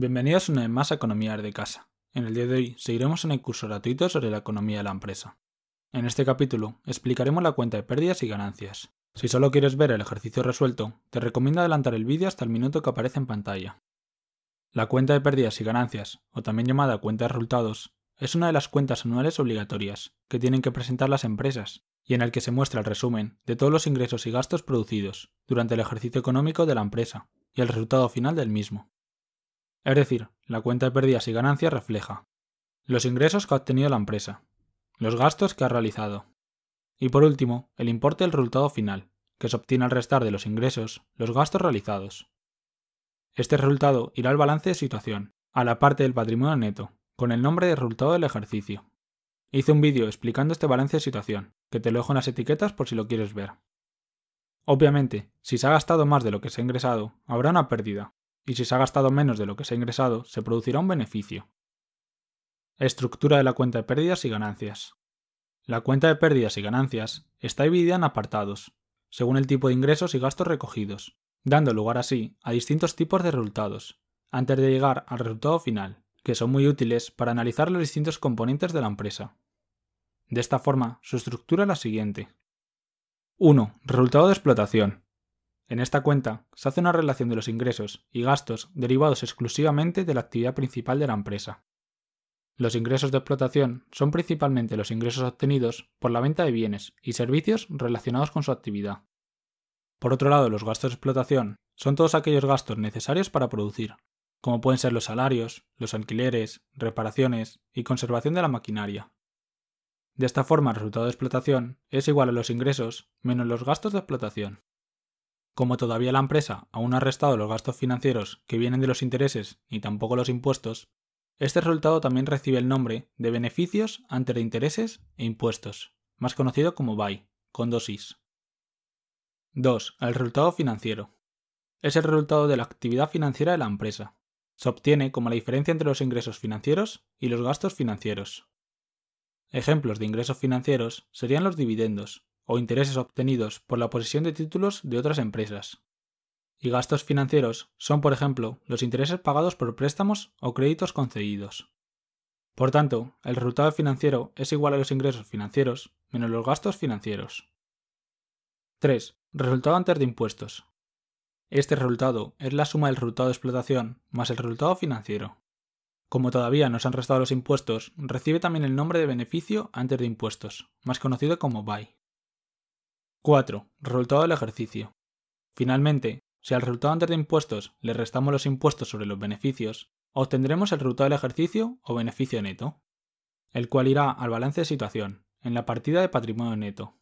Bienvenidos una vez más a Economía de Casa. En el día de hoy seguiremos en el curso gratuito sobre la economía de la empresa. En este capítulo explicaremos la cuenta de pérdidas y ganancias. Si solo quieres ver el ejercicio resuelto, te recomiendo adelantar el vídeo hasta el minuto que aparece en pantalla. La cuenta de pérdidas y ganancias, o también llamada cuenta de resultados, es una de las cuentas anuales obligatorias que tienen que presentar las empresas y en el que se muestra el resumen de todos los ingresos y gastos producidos durante el ejercicio económico de la empresa y el resultado final del mismo. Es decir, la cuenta de pérdidas y ganancias refleja los ingresos que ha obtenido la empresa, los gastos que ha realizado y por último, el importe del resultado final, que se obtiene al restar de los ingresos los gastos realizados. Este resultado irá al balance de situación, a la parte del patrimonio neto, con el nombre de resultado del ejercicio. Hice un vídeo explicando este balance de situación, que te lo dejo en las etiquetas por si lo quieres ver. Obviamente, si se ha gastado más de lo que se ha ingresado, habrá una pérdida, y si se ha gastado menos de lo que se ha ingresado, se producirá un beneficio. Estructura de la cuenta de pérdidas y ganancias. La cuenta de pérdidas y ganancias está dividida en apartados, según el tipo de ingresos y gastos recogidos, dando lugar así a distintos tipos de resultados, antes de llegar al resultado final, que son muy útiles para analizar los distintos componentes de la empresa. De esta forma, su estructura es la siguiente. 1. Resultado de explotación, en esta cuenta se hace una relación de los ingresos y gastos derivados exclusivamente de la actividad principal de la empresa. Los ingresos de explotación son principalmente los ingresos obtenidos por la venta de bienes y servicios relacionados con su actividad. Por otro lado, los gastos de explotación son todos aquellos gastos necesarios para producir, como pueden ser los salarios, los alquileres, reparaciones y conservación de la maquinaria. De esta forma, el resultado de explotación es igual a los ingresos menos los gastos de explotación. Como todavía la empresa aún no ha restado los gastos financieros que vienen de los intereses y tampoco los impuestos, este resultado también recibe el nombre de beneficios antes de intereses e impuestos, más conocido como BAI, con dos 2. El resultado financiero. Es el resultado de la actividad financiera de la empresa. Se obtiene como la diferencia entre los ingresos financieros y los gastos financieros. Ejemplos de ingresos financieros serían los dividendos, o intereses obtenidos por la posesión de títulos de otras empresas. Y gastos financieros son, por ejemplo, los intereses pagados por préstamos o créditos concedidos. Por tanto, el resultado financiero es igual a los ingresos financieros menos los gastos financieros. 3. Resultado antes de impuestos. Este resultado es la suma del resultado de explotación más el resultado financiero. Como todavía nos han restado los impuestos, recibe también el nombre de beneficio antes de impuestos, más conocido como BAI. 4. Resultado del ejercicio. Finalmente, si al resultado antes de impuestos le restamos los impuestos sobre los beneficios, obtendremos el resultado del ejercicio o beneficio neto, el cual irá al balance de situación, en la partida de patrimonio neto.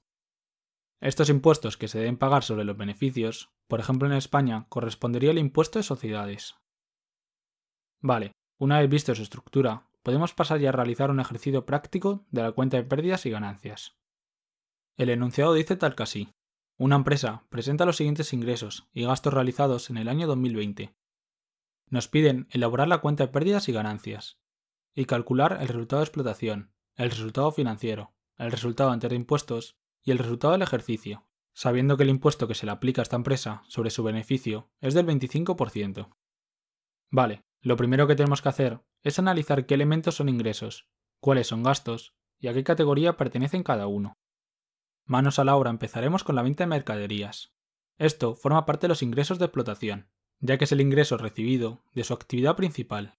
Estos impuestos que se deben pagar sobre los beneficios, por ejemplo en España, correspondería al impuesto de sociedades. Vale, una vez visto su estructura, podemos pasar ya a realizar un ejercicio práctico de la cuenta de pérdidas y ganancias. El enunciado dice tal que así. Una empresa presenta los siguientes ingresos y gastos realizados en el año 2020. Nos piden elaborar la cuenta de pérdidas y ganancias y calcular el resultado de explotación, el resultado financiero, el resultado antes de impuestos y el resultado del ejercicio, sabiendo que el impuesto que se le aplica a esta empresa sobre su beneficio es del 25%. Vale, lo primero que tenemos que hacer es analizar qué elementos son ingresos, cuáles son gastos y a qué categoría pertenecen cada uno. Manos a la obra empezaremos con la venta de mercaderías. Esto forma parte de los ingresos de explotación, ya que es el ingreso recibido de su actividad principal.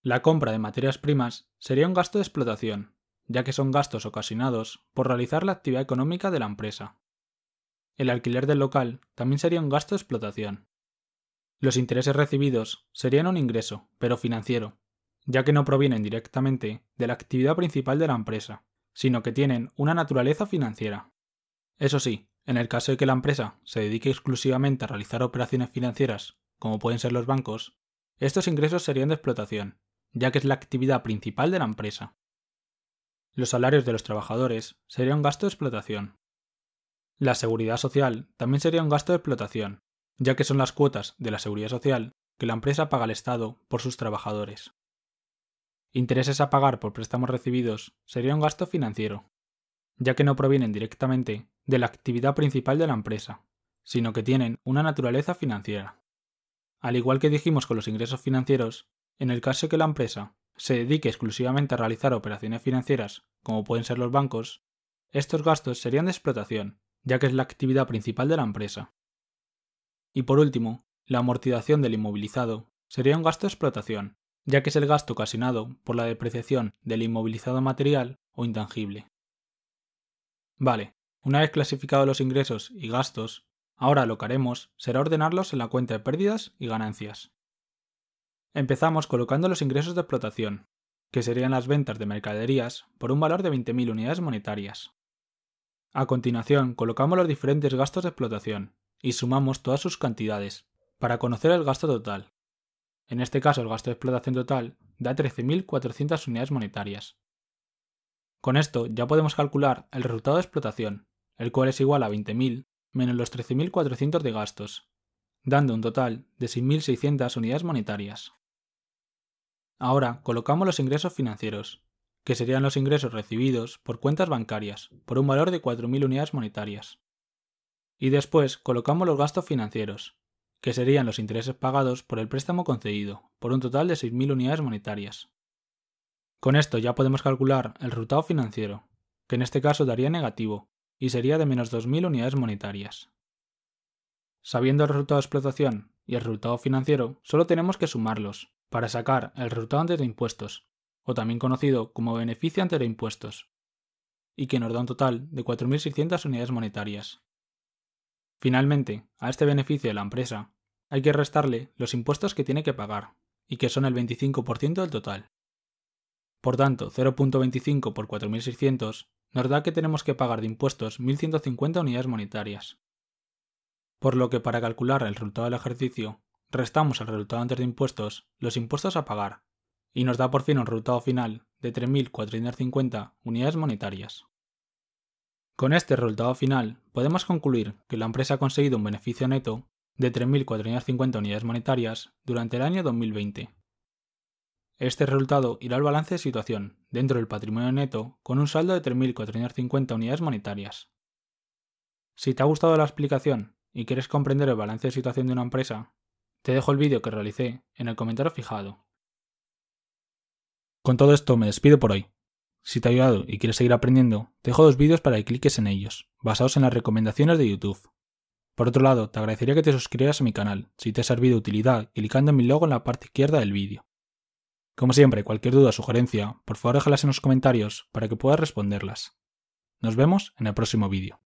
La compra de materias primas sería un gasto de explotación, ya que son gastos ocasionados por realizar la actividad económica de la empresa. El alquiler del local también sería un gasto de explotación. Los intereses recibidos serían un ingreso, pero financiero, ya que no provienen directamente de la actividad principal de la empresa sino que tienen una naturaleza financiera. Eso sí, en el caso de que la empresa se dedique exclusivamente a realizar operaciones financieras, como pueden ser los bancos, estos ingresos serían de explotación, ya que es la actividad principal de la empresa. Los salarios de los trabajadores serían gasto de explotación. La seguridad social también sería un gasto de explotación, ya que son las cuotas de la seguridad social que la empresa paga al Estado por sus trabajadores intereses a pagar por préstamos recibidos sería un gasto financiero, ya que no provienen directamente de la actividad principal de la empresa, sino que tienen una naturaleza financiera. Al igual que dijimos con los ingresos financieros, en el caso que la empresa se dedique exclusivamente a realizar operaciones financieras, como pueden ser los bancos, estos gastos serían de explotación, ya que es la actividad principal de la empresa. Y por último, la amortización del inmovilizado sería un gasto de explotación, ya que es el gasto ocasionado por la depreciación del inmovilizado material o intangible. Vale, una vez clasificados los ingresos y gastos, ahora lo que haremos será ordenarlos en la cuenta de pérdidas y ganancias. Empezamos colocando los ingresos de explotación, que serían las ventas de mercaderías por un valor de 20.000 unidades monetarias. A continuación, colocamos los diferentes gastos de explotación y sumamos todas sus cantidades, para conocer el gasto total, en este caso, el gasto de explotación total da 13.400 unidades monetarias. Con esto ya podemos calcular el resultado de explotación, el cual es igual a 20.000 menos los 13.400 de gastos, dando un total de 6.600 unidades monetarias. Ahora colocamos los ingresos financieros, que serían los ingresos recibidos por cuentas bancarias, por un valor de 4.000 unidades monetarias. Y después colocamos los gastos financieros, que serían los intereses pagados por el préstamo concedido, por un total de 6.000 unidades monetarias. Con esto ya podemos calcular el resultado financiero, que en este caso daría negativo, y sería de menos 2.000 unidades monetarias. Sabiendo el resultado de explotación y el resultado financiero, solo tenemos que sumarlos, para sacar el resultado antes de impuestos, o también conocido como beneficio antes de impuestos, y que nos da un total de 4.600 unidades monetarias. Finalmente, a este beneficio de la empresa hay que restarle los impuestos que tiene que pagar, y que son el 25% del total. Por tanto, 0.25 por 4.600 nos da que tenemos que pagar de impuestos 1.150 unidades monetarias. Por lo que para calcular el resultado del ejercicio, restamos al resultado antes de impuestos los impuestos a pagar, y nos da por fin un resultado final de 3.450 unidades monetarias. Con este resultado final podemos concluir que la empresa ha conseguido un beneficio neto de 3.450 unidades monetarias durante el año 2020. Este resultado irá al balance de situación dentro del patrimonio neto con un saldo de 3.450 unidades monetarias. Si te ha gustado la explicación y quieres comprender el balance de situación de una empresa, te dejo el vídeo que realicé en el comentario fijado. Con todo esto me despido por hoy. Si te ha ayudado y quieres seguir aprendiendo, te dejo dos vídeos para que cliques en ellos, basados en las recomendaciones de YouTube. Por otro lado, te agradecería que te suscribieras a mi canal, si te ha servido de utilidad, clicando en mi logo en la parte izquierda del vídeo. Como siempre, cualquier duda o sugerencia, por favor déjalas en los comentarios para que pueda responderlas. Nos vemos en el próximo vídeo.